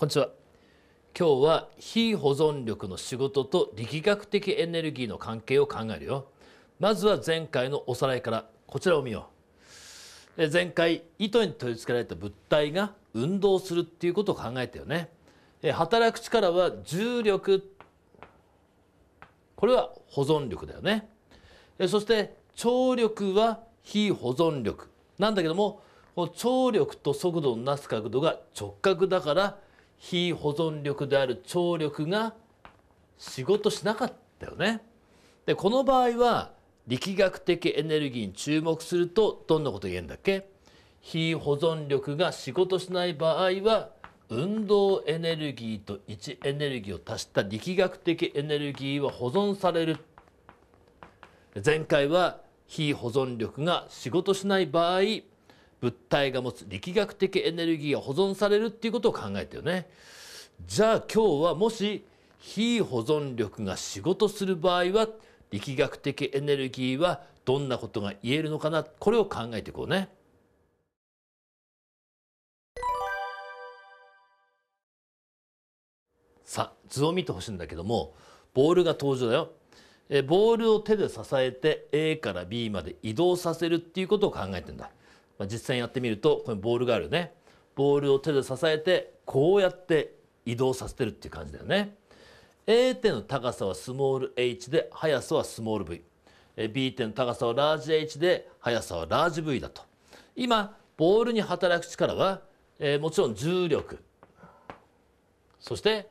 こんにちは今日は非保存力の仕事と力学的エネルギーの関係を考えるよまずは前回のおさらいからこちらを見よう前回糸に取り付けられた物体が運動するっていうことを考えたよね働く力は重力これは保存力だよねそして張力は非保存力なんだけどもこの張力と速度のなす角度が直角だから非保存力である聴力が仕事しなかったよね。でこの場合は力学的エネルギーに注目するとどんなこと言えんだっけ非保存力が仕事しない場合は運動エネルギーと位置エネルギーを足した力学的エネルギーは保存される前回は非保存力が仕事しない場合物体が持つ力学的エネルギーが保存されるっていうことを考えてよね。じゃあ今日はもし非保存力が仕事する場合は力学的エネルギーはどんなことが言えるのかなこれを考えていこうね。さあ図を見てほしいんだけどもボールが登場だよ。えボールを手で支えて A から B まで移動させるっていうことを考えてんだ。まあ、実際やってみるとこのボールがあるよねボールを手で支えてこうやって移動させてるっていう感じだよね A 点の高さはスモール h で速さはスモール v B 点の高さはラージ h で速さはラージ v だと今ボールに働く力は、えー、もちろん重力そして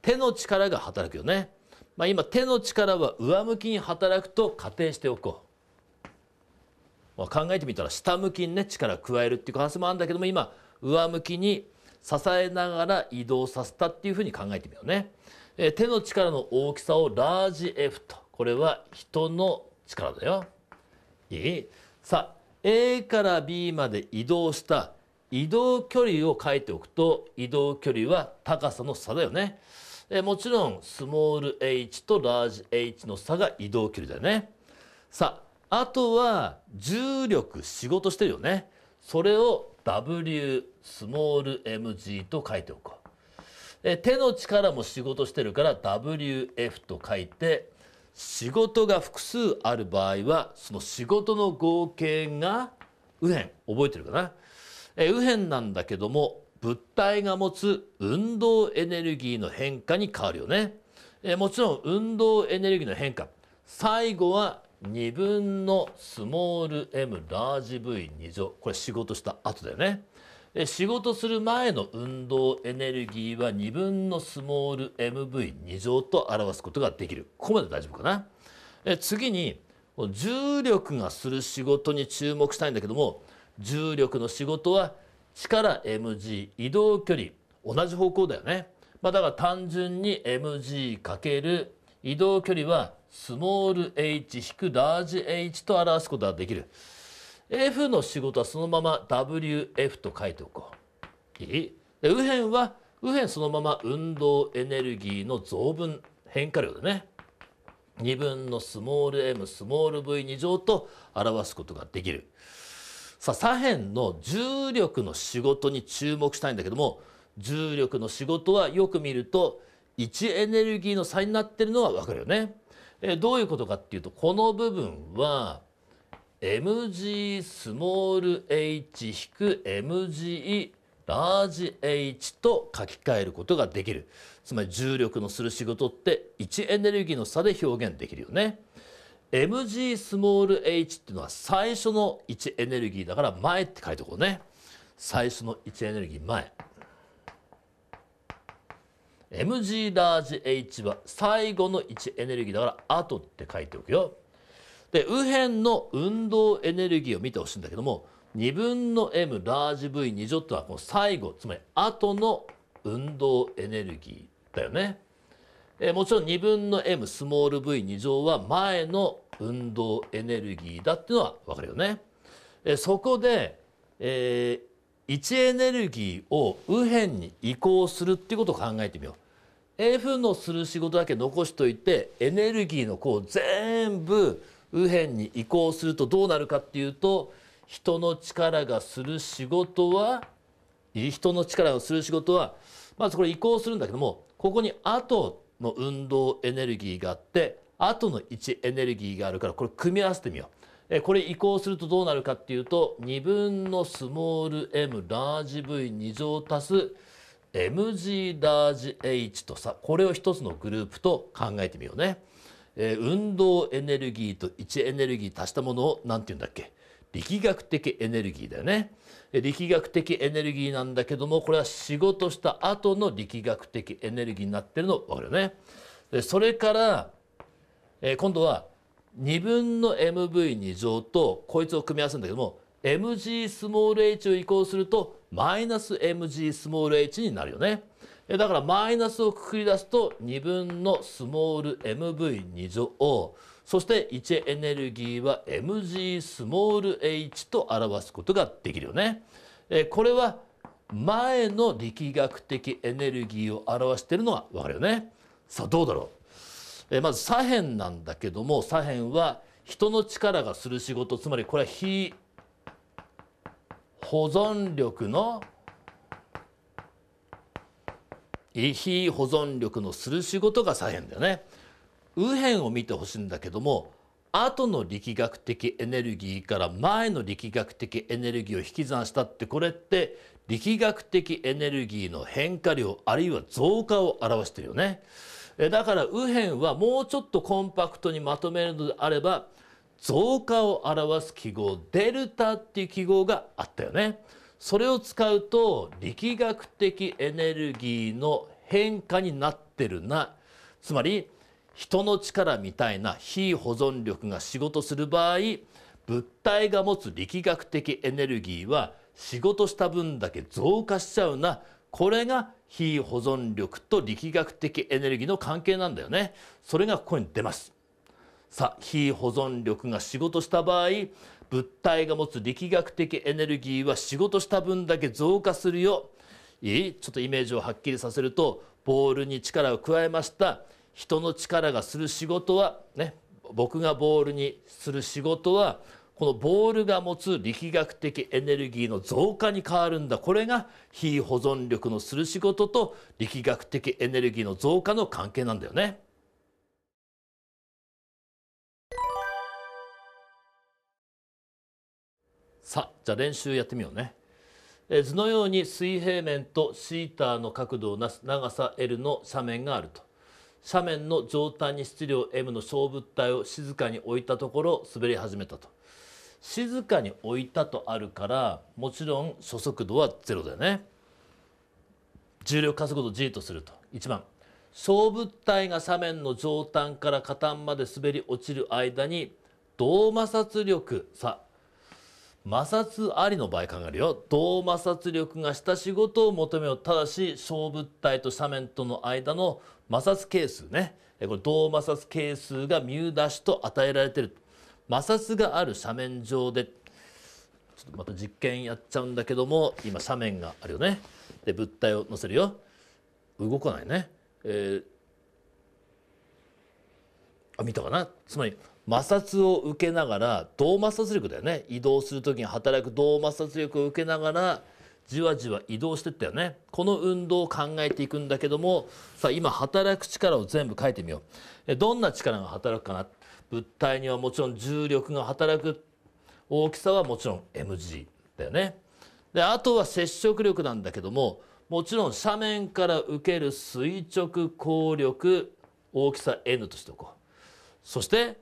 手の力が働くよね、まあ、今手の力は上向きに働くと仮定しておこう考えてみたら下向きにね力加えるっていう話もあるんだけども今上向きに支えながら移動させたっていうふうに考えてみようね、えー、手の力の大きさをラージ F とこれは人の力だよいいさあ A から B まで移動した移動距離を書いておくと移動距離は高さの差だよねえもちろんスモール h とラージ h の差が移動距離だよねさああとは重力仕事してるよねそれを W スモール mg と書いておこうえ手の力も仕事してるから WF と書いて仕事が複数ある場合はその仕事の合計が右辺覚えてるかな、え右辺なんだけども物体が持つ運動エネルギーの変化に変わるよね、えもちろん運動エネルギーの変化最後は2分のスモール m ラージ v 二乗これ仕事した後だよね仕事する前の運動エネルギーは2分のスモール m v 二乗と表すことができるここまで大丈夫かな次に重力がする仕事に注目したいんだけども重力の仕事は力 mg 移動距離同じ方向だよね、まあ、だから単純に m g ける移動距離はスモール h 引くラージ h と表すことができる f の仕事はそのまま wf と書いておこういいで右辺は右辺そのまま運動エネルギーの増分変化量でね2分のスモール m スモール v2 乗と表すことができるさあ左辺の重力の仕事に注目したいんだけども重力の仕事はよく見ると1エネルギーの差になってるのは分かるよね。えどういうことかっていうとこの部分は mg スモール h-mg ラージ H と書き換えることができるつまり重力のする仕事って位置エネルギーの差で表現できるよね mg スモール h っていうのは最初の位置エネルギーだから前って書いておこうね最初の位置エネルギー前 mg ラージ h は最後の位置エネルギーだから後って書いておくよ。で右辺の運動エネルギーを見てほしいんだけども2分の m ラージ v 二乗とはこの最後つまり後の運動エネルギーだよね。えもちろん2分の m スモール v 二乗は前の運動エネルギーだっていうのは分かるよね。えそこで、えー、位置エネルギーを右辺に移行するっていうことを考えてみよう。A 分のする仕事だけ残しといてエネルギーのこう全部右辺に移行するとどうなるかっていうと人の力がする仕事は人の力をする仕事はまずこれ移行するんだけどもここに後の運動エネルギーがあって後の位置エネルギーがあるからこれ組み合わせてみよう。これ移行するとどうなるかっていうと2分のスモール m ラージ v 2乗足す MG ラージ H とさこれを一つのグループと考えてみようね、えー、運動エネルギーと位置エネルギー足したものを何て言うんだっけ力学的エネルギーだよね力学的エネルギーなんだけどもこれは仕事した後の力学的エネルギーになってるの分かるよねでそれから、えー、今度は2分の mv2 乗とこいつを組み合わせるんだけども mg スモール h を移行するとマイナス mg スモール h になるよね。だからマイナスをくくり出すと2分のスモール mv2 乗そして位置エネルギーは mg スモール h と表すことができるよね。これは前の力学的エネルギーを表しているのがわかるよね。さあどうだろうまず左辺なんだけども左辺は人の力がする仕事つまりこれは非保存力の遺品保存力のする仕事が左辺だよね。右辺を見てほしいんだけども後の力学的エネルギーから前の力学的エネルギーを引き算したってこれって力学的エネルギーの変化量あるいは増加を表してるよね。だから右辺はもうちょっとコンパクトにまとめるのであれば増加を表す記号デルタっていう記号があったよね。それを使うと力学的エネルギーの変化になってるな。つまり人の力みたいな非保存力が仕事する場合物体が持つ力学的エネルギーは仕事した分だけ増加しちゃうなこれが非保存力と力学的エネルギーの関係なんだよねそれがここに出ますさあ非保存力が仕事した場合物体が持つ力学的エネルギーは仕事した分だけ増加するよいいちょっとイメージをはっきりさせるとボールに力を加えました人の力がする仕事はね僕がボールにする仕事はこのボールが持つ力学的エネルギーの増加に変わるんだこれが非保存力のする仕事と力学的エネルギーの増加の関係なんだよね。さあじゃあ練習やってみようね、え図のように水平面とシーターの角度をなす長さ L の斜面があると斜面の上端に質量 M の小物体を静かに置いたところ滑り始めたと静かに置いたとあるからもちろん初速度は0だよね重力加速度 G とすると1番小物体が斜面の上端から下端まで滑り落ちる間に動摩擦力さあ摩擦ありの場合考えるよ同摩擦力がした仕事を求めよただし小物体と斜面との間の摩擦係数ねこれ同摩擦係数がミュー出しと与えられてる摩擦がある斜面上でちょっとまた実験やっちゃうんだけども今斜面があるよねで物体を乗せるよ動かないね、えー、あ見たかなつまり摩擦を受けながら動摩擦力だよね移動する時に働く動摩擦力を受けながらじわじわ移動してったよねこの運動を考えていくんだけどもさあ今働く力を全部書いてみようどんな力が働くかな物体にはもちろん重力が働く大きさはもちろん mg だよねであとは接触力なんだけどももちろん斜面から受ける垂直抗力大きさ n としておこうそして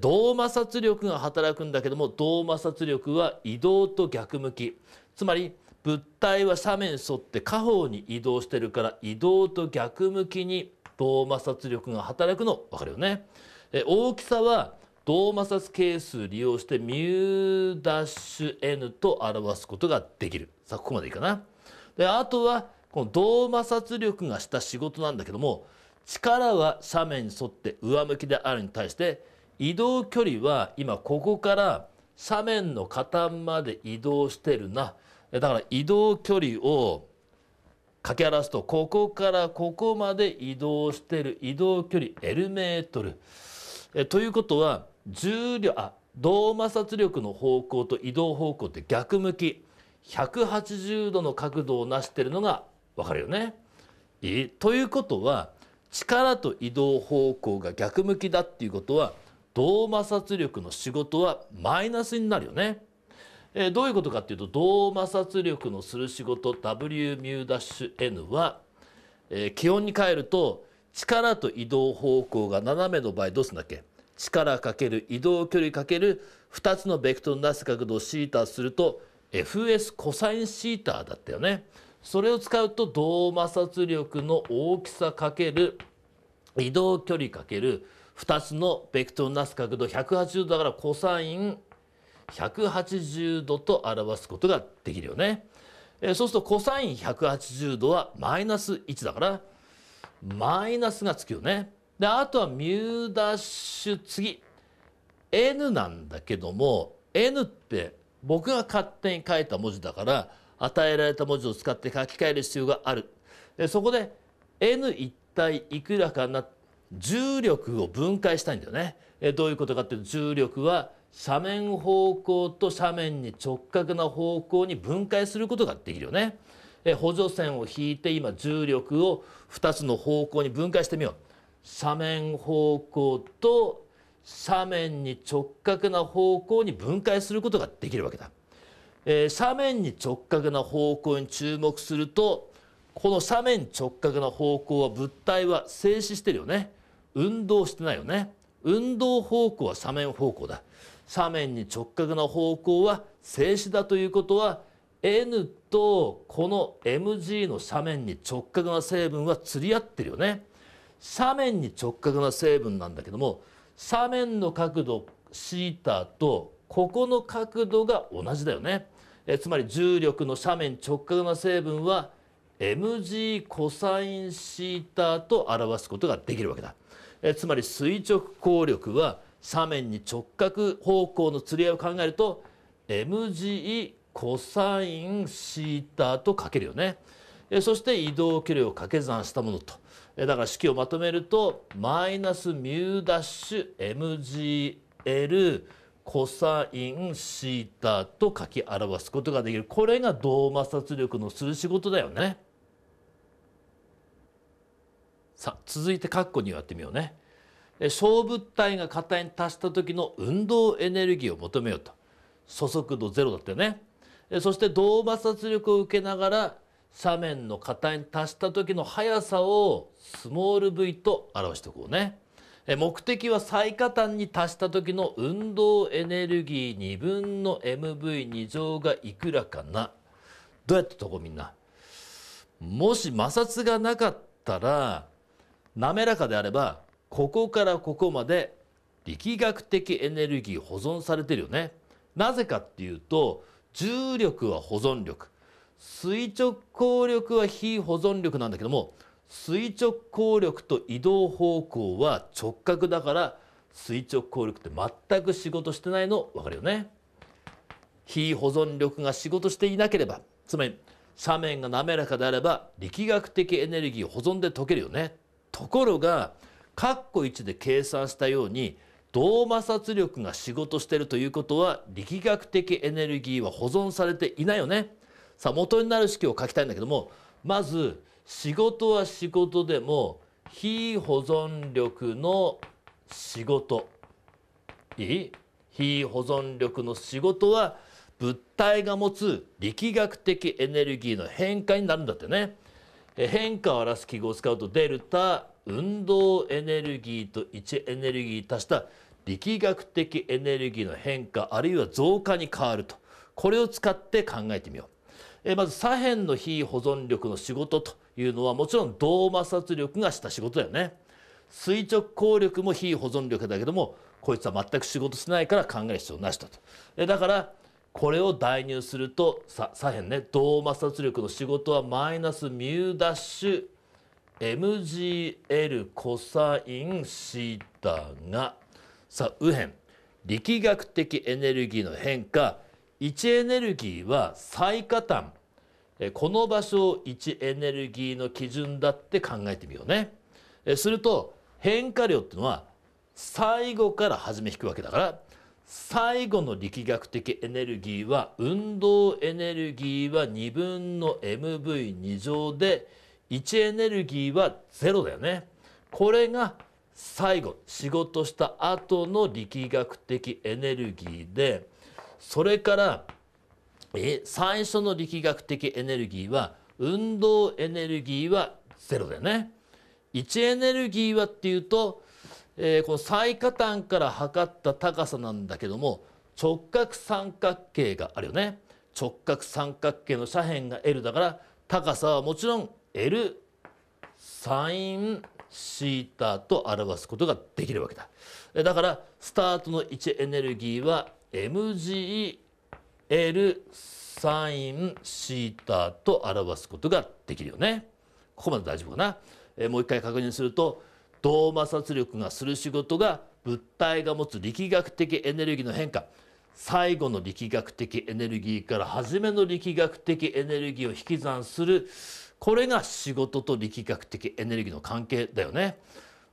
動摩擦力が働くんだけども動摩擦力は移動と逆向きつまり物体は斜面沿って下方に移動してるから移動と逆向きに動摩擦力が働くの分かるよね。大きさは動摩擦係数利用してミューダッシュ n と表すことができる。さあここまでいいかな。であとはこの動摩擦力がした仕事なんだけども力は斜面に沿って上向きであるに対して移動距離は今ここから斜面の下端まで移動してるなだから移動距離をけあらすとここからここまで移動してる移動距離 L メートルえということは重量あ動摩擦力の方向と移動方向って逆向き180度の角度をなしてるのが分かるよね。ということは力と移動方向が逆向きだっていうことは同摩擦力の仕事はマイナスになるよね。えー、どういうことかっていうと同摩擦力のする仕事 Wμ-n は、えー、気温に変えると力と移動方向が斜めの場合どうするんだっけ力かける移動距離かける2つのベクトルの出す角度をシー θ すると FS コサインシー θ だったよね。それを使うと同摩擦力の大きさかける移動距離かける2つのベクトルなす角度180度だからコサイン180度と表すことができるよね。えー、そうするとコサイン180度はマイナス1だからマイナスがつくよね。であとはミューダッシュ次 n なんだけども n って僕が勝手に書いた文字だから与えられた文字を使って書き換える必要がある。そこで n 一体いくらかになっ重力を分解したいんだよね。えどういうことかっていうと重力は斜面方向と斜面に直角な方向に分解することができるよね。え補助線を引いて今重力を2つの方向に分解してみよう。斜面方向と斜面に直角な方向に分解することができるわけだ。えー、斜面に直角な方向に注目するとこの斜面直角の方向は物体は静止してるよね運動してないよね運動方向は斜面方向だ斜面に直角の方向は静止だということは N とこの MG の斜面に直角な成分は釣り合ってるよね斜面に直角な成分なんだけども斜面の角度シーターとここの角度が同じだよねえつまり重力の斜面直角な成分は mg コサインシータと表すことができるわけだ。えつまり垂直抗力は斜面に直角方向の釣り合いを考えると mg コサインシータと書けるよね。えそして移動距離を掛け算したものと。えだから式をまとめるとマイナスミューダッシュ mgl コサインシータと書き表すことができるこれが動摩擦力のする仕事だよね。さあ続いて括弧にやってみようね。小物体が型に達した時の運動エネルギーを求めようと素速度ゼロだったよねそして動摩擦力を受けながら斜面の型に達した時の速さをスモール v と表しておこうね目的は最下端に達した時の運動エネルギー2分の mv2 乗がいくらかなどうやってとこみんなもし摩擦がなかったら滑らかであればここからここまで力学的エネルギー保存されてるよね。なぜかっていうと重力は保存力垂直抗力は非保存力なんだけども垂直抗力と移動方向は直角だから垂直抗力って全く仕事してないの分かるよね。非保存力が仕事していなければつまり斜面が滑らかであれば力学的エネルギー保存で解けるよね。ところが括弧1で計算したように動摩擦力が仕事してるということは力学的エネルギーは保存されていないよね。さあ元になる式を書きたいんだけどもまず仕事は仕事でも非保存力の仕事いい非保存力の仕事は物体が持つ力学的エネルギーの変化になるんだってね。変化を表す記号を使うとデルタ運動エネルギーと位置エネルギー足した力学的エネルギーの変化あるいは増加に変わるとこれを使って考えてみようえまず左辺の非保存力の仕事というのはもちろん動摩擦力がした仕事だよね垂直抗力も非保存力だけどもこいつは全く仕事しないから考える必要なしだとえだからこれを代入すると左辺ね同摩擦力の仕事はマイナスミューダッシュ MGL コサインシータがさあ右辺力学的エネルギーの変化1エネルギーは最下端この場所を1エネルギーの基準だって考えてみようね。すると変化量っていうのは最後から始め引くわけだから最後の力学的エネルギーは運動エネルギーは2分の mv2 乗で1エネルギーは0だよね。これが最後仕事した後の力学的エネルギーでそれからえ最初の力学的エネルギーは運動エネルギーは0だよね。位エネルギーはっていうとえー、この最下端から測った高さなんだけども直角三角形があるよね直角三角形の斜辺が L だから高さはもちろん L サインシータと表すことができるわけだだからスタートの位置エネルギーは mgl サインシータと表すことができるよねここまで大丈夫かな、えもう一回確認すると動摩擦力がする仕事が物体が持つ力学的エネルギーの変化最後の力学的エネルギーから初めの力学的エネルギーを引き算するこれが仕事と力学的エネルギーの関係だよね。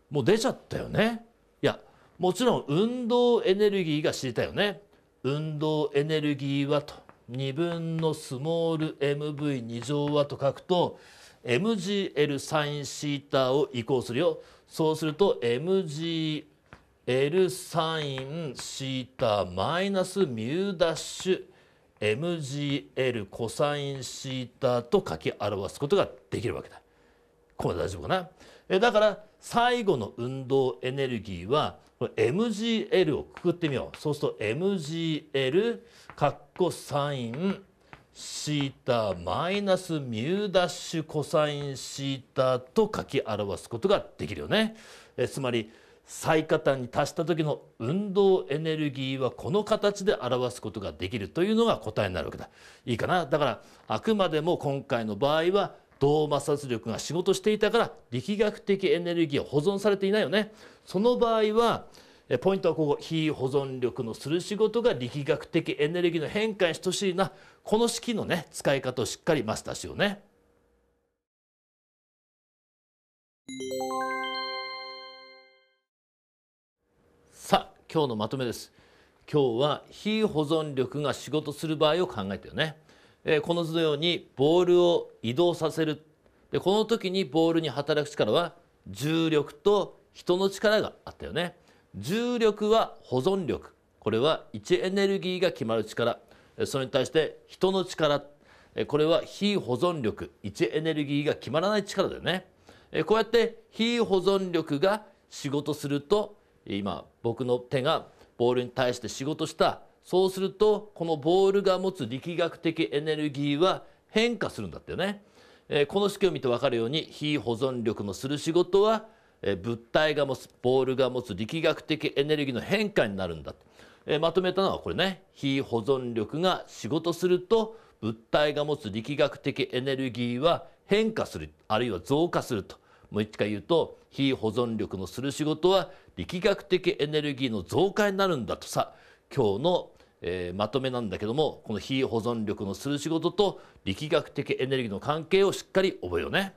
もう出ちゃったよね。いやもちろん運動エネルギーが知りたいよね。運動エネルギーはと2分のスモール mv 2乗はと書くと MGL サインシータを移行するよそうすると MGL サインシータマイナスミューダッシュ MGL コサインシータと書き表すことができるわけだ。これ大丈夫かなえだから最後の運動エネルギーは MGL をくくってみよう。そうすると MGL カッコサインシータマイナスミューダッシュコサインシータと書き表すことができるよね。えつまり最下端に達した時の運動エネルギーはこの形で表すことができるというのが答えになるわけだ。いいかなだからあくまでも今回の場合は動摩擦力が仕事していたから力学的エネルギーは保存されていないよね。その場合はポイントはここ非保存力のする仕事が力学的エネルギーの変化に等しいなこの式のね使い方をしっかりマスターしようね。さあ今日のまとめです。今日は非保存力が仕事する場合を考えたよね。えー、この図のようにボールを移動させるでこの時にボールに働く力は重力と人の力があったよね。重力は保存力これは位置エネルギーが決まる力それに対して人の力これは非保存力位置エネルギーが決まらない力だよねこうやって非保存力が仕事すると今僕の手がボールに対して仕事したそうするとこのボールが持つ力学的エネルギーは変化するんだってよねこの式を見てわかるように非保存力のする仕事は物体が持つボールが持つ力学的エネルギーの変化になるんだとまとめたのはこれね非保存力が仕事すると物体が持つ力学的エネルギーは変化するあるいは増加するともう一回言うと非保存力のする仕事は力学的エネルギーの増加になるんだとさ今日の、えー、まとめなんだけどもこの非保存力のする仕事と力学的エネルギーの関係をしっかり覚えようね。